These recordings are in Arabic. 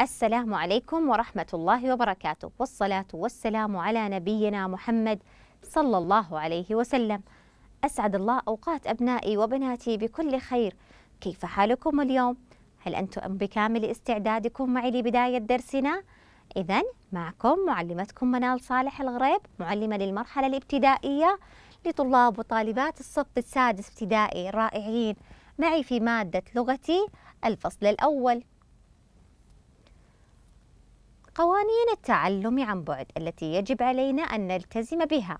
السلام عليكم ورحمة الله وبركاته والصلاة والسلام على نبينا محمد صلى الله عليه وسلم أسعد الله أوقات أبنائي وبناتي بكل خير كيف حالكم اليوم؟ هل أنتم بكامل استعدادكم معي لبداية درسنا؟ إذا معكم معلمتكم منال صالح الغريب معلمة للمرحلة الابتدائية لطلاب وطالبات الصف السادس ابتدائي الرائعين معي في مادة لغتي الفصل الأول قوانين التعلم عن بعد التي يجب علينا أن نلتزم بها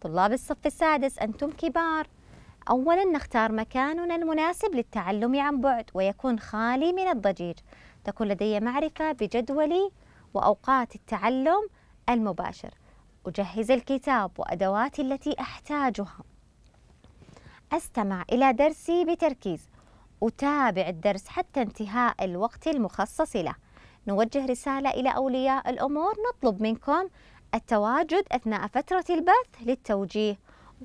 طلاب الصف السادس أنتم كبار أولا نختار مكاننا المناسب للتعلم عن بعد ويكون خالي من الضجيج تكون لدي معرفة بجدولي وأوقات التعلم المباشر أجهز الكتاب وأدواتي التي أحتاجها أستمع إلى درسي بتركيز أتابع الدرس حتى انتهاء الوقت المخصص له نوجه رسالة إلى أولياء الأمور نطلب منكم التواجد أثناء فترة البث للتوجيه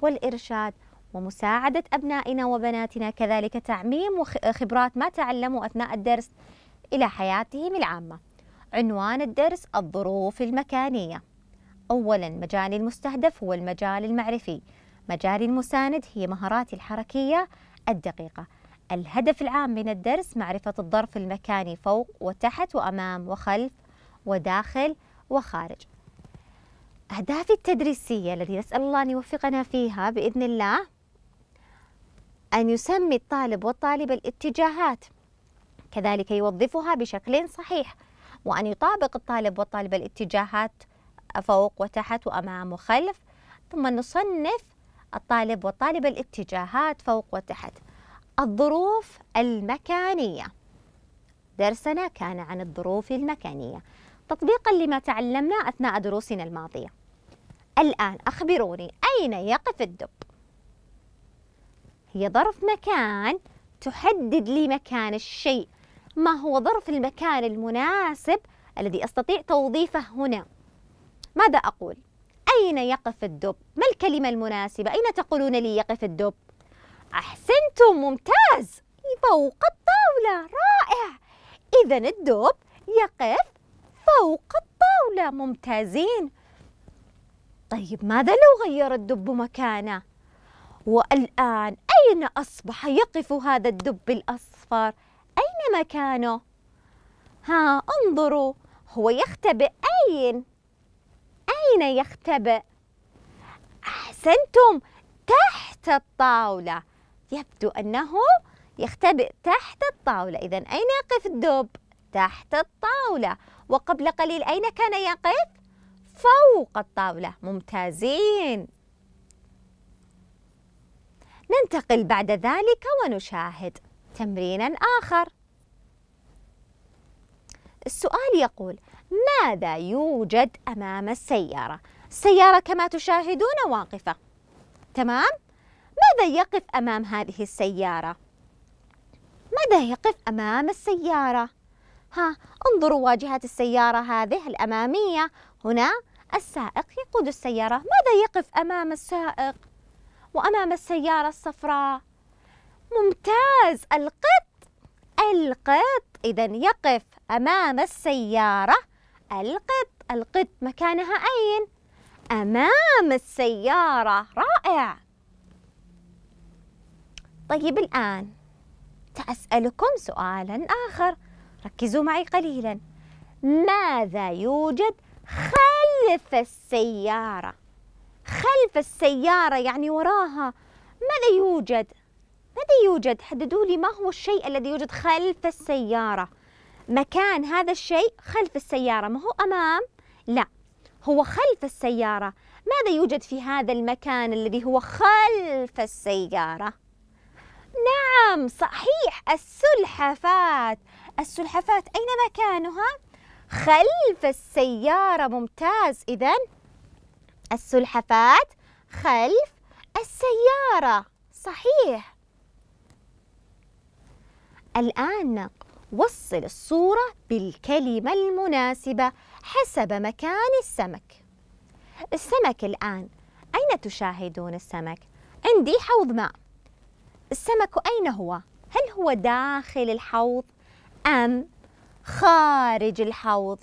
والإرشاد ومساعدة أبنائنا وبناتنا كذلك تعميم خبرات ما تعلموا أثناء الدرس إلى حياتهم العامة عنوان الدرس الظروف المكانية أولا مجالي المستهدف هو المجال المعرفي مجالي المساند هي مهاراتي الحركية الدقيقة الهدف العام من الدرس معرفة الظرف المكاني فوق وتحت وأمام وخلف وداخل وخارج أهدافي التدريسية التي نسأل الله أن يوفقنا فيها بإذن الله أن يسمي الطالب والطالبة الاتجاهات كذلك يوظفها بشكل صحيح وأن يطابق الطالب والطالبة الاتجاهات فوق وتحت وأمام وخلف ثم نصنف الطالب والطالبة الاتجاهات فوق وتحت الظروف المكانية درسنا كان عن الظروف المكانية تطبيقا لما تعلمنا أثناء دروسنا الماضية الآن أخبروني أين يقف الدب؟ هي ظرف مكان تحدد لي مكان الشيء ما هو ظرف المكان المناسب الذي أستطيع توظيفه هنا ماذا أقول؟ أين يقف الدب؟ ما الكلمة المناسبة؟ أين تقولون لي يقف الدب؟ أحسنتم ممتاز فوق الطاولة رائع إذا الدب يقف فوق الطاولة ممتازين طيب ماذا لو غير الدب مكانه والآن أين أصبح يقف هذا الدب الأصفر أين مكانه ها انظروا هو يختبئ أين أين يختبئ أحسنتم تحت الطاولة يبدو أنه يختبئ تحت الطاولة إذا أين يقف الدب؟ تحت الطاولة وقبل قليل أين كان يقف؟ فوق الطاولة ممتازين ننتقل بعد ذلك ونشاهد تمرينا آخر السؤال يقول ماذا يوجد أمام السيارة؟ السيارة كما تشاهدون واقفة تمام؟ ماذا يقف أمام هذه السيارة؟ ماذا يقف أمام السيارة؟ ها انظروا واجهة السيارة هذه الأمامية هنا السائق يقود السيارة ماذا يقف أمام السائق؟ وأمام السيارة الصفراء ممتاز القط القط إذا يقف أمام السيارة القط القط مكانها أين؟ أمام السيارة رائع طيب الآن سأسألكم سؤالا آخر ركزوا معي قليلا ماذا يوجد خلف السيارة؟ خلف السيارة يعني وراها ماذا يوجد؟ ماذا يوجد؟ حددوا لي ما هو الشيء الذي يوجد خلف السيارة؟ مكان هذا الشيء خلف السيارة ما هو أمام؟ لا هو خلف السيارة ماذا يوجد في هذا المكان الذي هو خلف السيارة؟ نعم صحيح السلحفات السلحفات أين مكانها؟ خلف السيارة ممتاز إذا السلحفات خلف السيارة صحيح الآن وصل الصورة بالكلمة المناسبة حسب مكان السمك السمك الآن أين تشاهدون السمك؟ عندي حوض ماء السمك أين هو؟ هل هو داخل الحوض أم خارج الحوض؟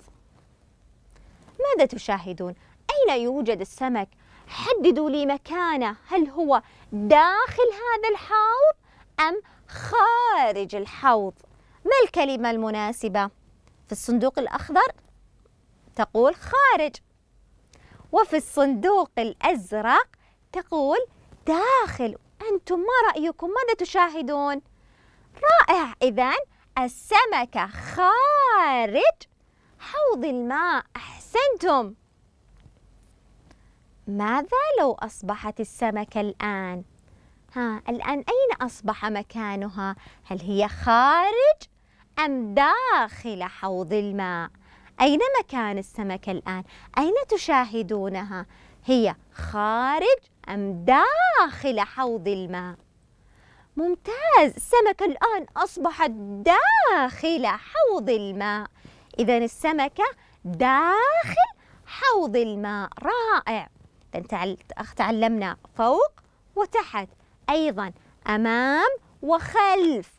ماذا تشاهدون؟ أين يوجد السمك؟ حددوا لي مكانه، هل هو داخل هذا الحوض أم خارج الحوض؟ ما الكلمة المناسبة؟ في الصندوق الأخضر تقول خارج وفي الصندوق الأزرق تقول داخل أنتم ما رأيكم ماذا تشاهدون؟ رائع إذا السمكة خارج حوض الماء أحسنتم ماذا لو أصبحت السمكة الآن؟ ها الآن أين أصبح مكانها؟ هل هي خارج أم داخل حوض الماء؟ أين مكان السمكة الآن؟ أين تشاهدونها؟ هي خارج أم داخل حوض الماء؟ ممتاز السمكة الآن أصبحت داخل حوض الماء إذا السمكة داخل حوض الماء رائع تعلمنا فوق وتحت أيضا أمام وخلف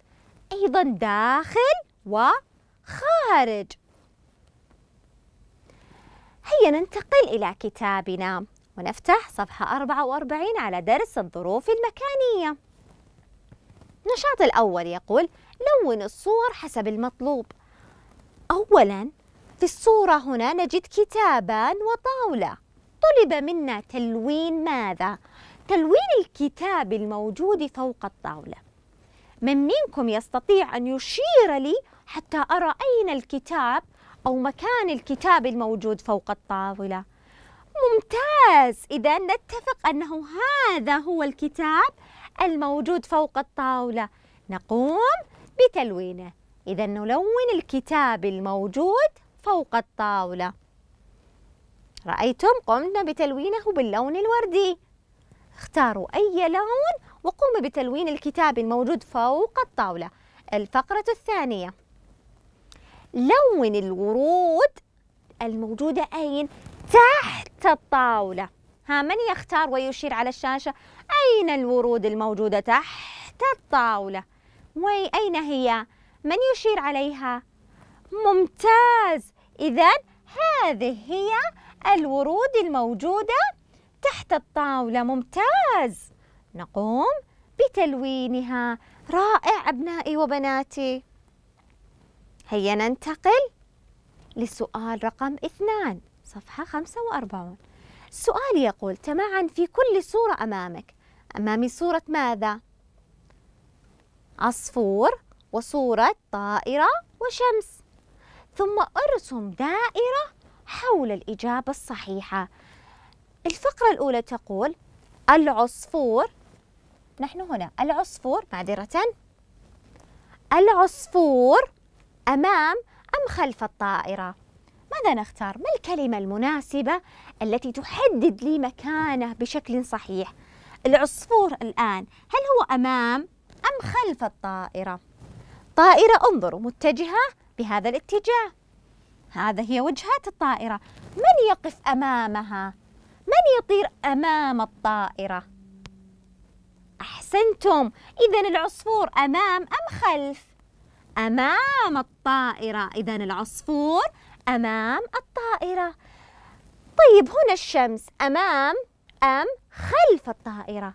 أيضا داخل وخارج هيا ننتقل إلى كتابنا ونفتح صفحة 44 على درس الظروف المكانية النشاط الأول يقول لون الصور حسب المطلوب أولاً في الصورة هنا نجد كتابان وطاولة طلب منا تلوين ماذا؟ تلوين الكتاب الموجود فوق الطاولة من منكم يستطيع أن يشير لي حتى أرى أين الكتاب أو مكان الكتاب الموجود فوق الطاولة ممتاز إذا نتفق أنه هذا هو الكتاب الموجود فوق الطاولة نقوم بتلوينه إذا نلون الكتاب الموجود فوق الطاولة رأيتم قمنا بتلوينه باللون الوردي اختاروا أي لون وقوموا بتلوين الكتاب الموجود فوق الطاولة الفقرة الثانية لون الورود الموجودة أين؟ تحت الطاولة ها من يختار ويشير على الشاشة أين الورود الموجودة تحت الطاولة وي أين هي من يشير عليها ممتاز إذا هذه هي الورود الموجودة تحت الطاولة ممتاز نقوم بتلوينها رائع أبنائي وبناتي هيا ننتقل لسؤال رقم اثنان صفحة 45 السؤال يقول تمعن في كل صورة أمامك أمامي صورة ماذا؟ عصفور وصورة طائرة وشمس ثم ارسم دائرة حول الإجابة الصحيحة الفقرة الأولى تقول العصفور نحن هنا العصفور معذرة العصفور أمام أم خلف الطائرة ماذا نختار؟ ما الكلمة المناسبة التي تحدد لي مكانه بشكل صحيح؟ العصفور الآن هل هو أمام أم خلف الطائرة؟ طائرة انظروا متجهة بهذا الاتجاه هذا هي وجهات الطائرة من يقف أمامها؟ من يطير أمام الطائرة؟ أحسنتم إذا العصفور أمام أم خلف؟ أمام الطائرة إذا العصفور أمام الطائرة طيب هنا الشمس أمام أم خلف الطائرة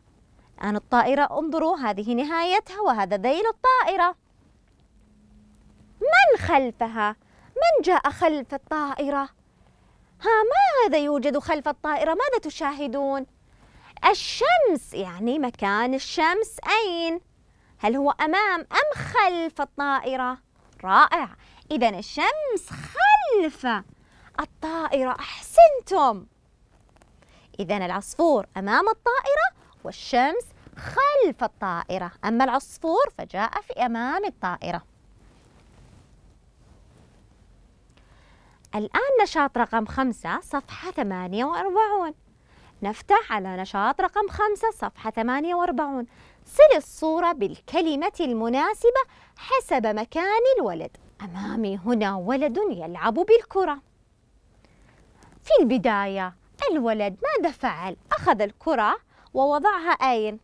الآن الطائرة انظروا هذه نهايتها وهذا ذيل الطائرة من خلفها؟ من جاء خلف الطائرة؟ ها ما هذا يوجد خلف الطائرة؟ ماذا تشاهدون؟ الشمس يعني مكان الشمس أين؟ هل هو أمام أم خلف الطائرة؟ رائع إذا الشمس خلف الطائرة أحسنتم إذا العصفور أمام الطائرة والشمس خلف الطائرة أما العصفور فجاء في أمام الطائرة الآن نشاط رقم خمسة صفحة 48 نفتح على نشاط رقم 5 صفحة 48 سل الصورة بالكلمة المناسبة حسب مكان الولد أمامي هنا ولد يلعب بالكرة في البداية الولد ماذا فعل؟ أخذ الكرة ووضعها أين؟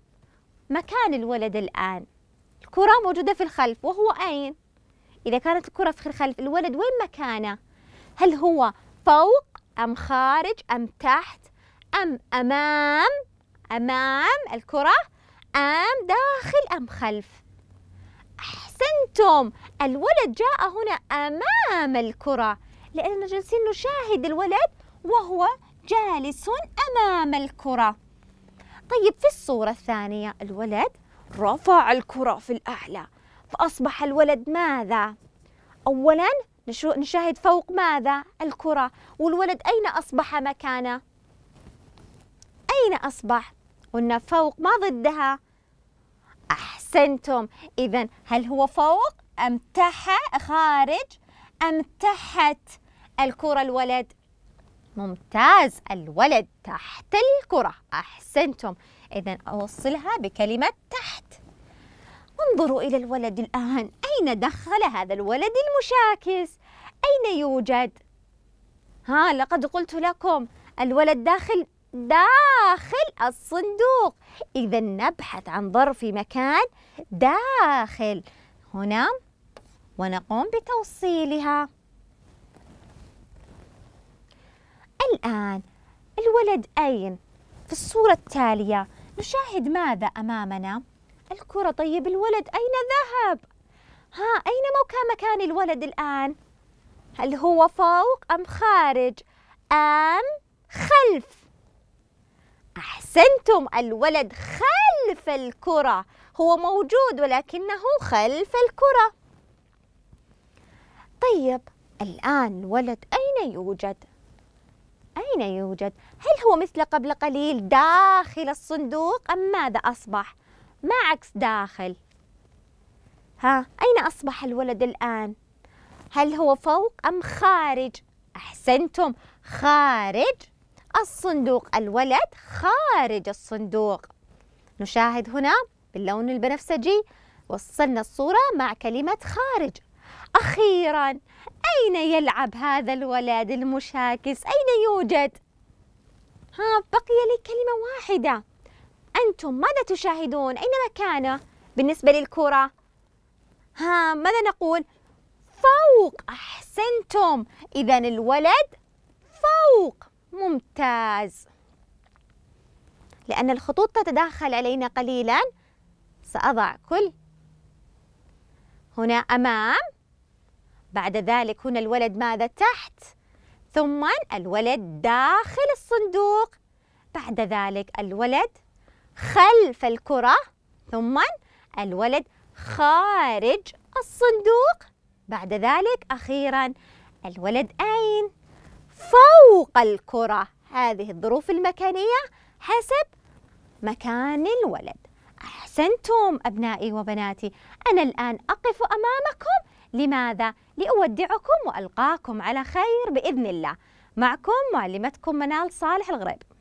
مكان الولد الآن الكرة موجودة في الخلف وهو أين؟ إذا كانت الكرة في الخلف الولد وين مكانه؟ هل هو فوق أم خارج أم تحت أم أمام أمام الكرة أم داخل أم خلف أحسنتم الولد جاء هنا أمام الكرة لأننا جالسين نشاهد الولد وهو جالس أمام الكرة طيب في الصورة الثانية الولد رفع الكرة في الأعلى فأصبح الولد ماذا؟ أولاً نشاهد فوق ماذا؟ الكرة والولد أين أصبح مكانه؟ أين أصبح قلنا فوق ما ضدها أحسنتم إذا هل هو فوق أم تحت خارج أم تحت الكرة الولد ممتاز الولد تحت الكرة أحسنتم إذا أوصلها بكلمة تحت انظروا إلى الولد الآن أين دخل هذا الولد المشاكس أين يوجد ها لقد قلت لكم الولد داخل داخل الصندوق إذا نبحث عن ظرف في مكان داخل هنا ونقوم بتوصيلها الآن الولد أين؟ في الصورة التالية نشاهد ماذا أمامنا؟ الكرة طيب الولد أين ذهب؟ ها أين موقع مكان الولد الآن؟ هل هو فوق أم خارج؟ أم خلف؟ أحسنتم الولد خلف الكرة هو موجود ولكنه خلف الكرة طيب الآن الولد أين يوجد؟ أين يوجد؟ هل هو مثل قبل قليل داخل الصندوق أم ماذا أصبح؟ ما عكس داخل ها أين أصبح الولد الآن؟ هل هو فوق أم خارج؟ أحسنتم خارج الصندوق الولد خارج الصندوق نشاهد هنا باللون البنفسجي وصلنا الصورة مع كلمة خارج أخيرا أين يلعب هذا الولد المشاكس؟ أين يوجد؟ ها بقي لي كلمة واحدة أنتم ماذا تشاهدون؟ أين مكانه؟ بالنسبة للكرة ها ماذا نقول؟ فوق أحسنتم إذا الولد فوق ممتاز لأن الخطوط تتداخل علينا قليلا سأضع كل هنا أمام بعد ذلك هنا الولد ماذا تحت ثم الولد داخل الصندوق بعد ذلك الولد خلف الكرة ثم الولد خارج الصندوق بعد ذلك أخيرا الولد أين؟ فوق الكرة هذه الظروف المكانية حسب مكان الولد أحسنتم أبنائي وبناتي أنا الآن أقف أمامكم لماذا؟ لأودعكم وألقاكم على خير بإذن الله معكم معلمتكم منال صالح الغريب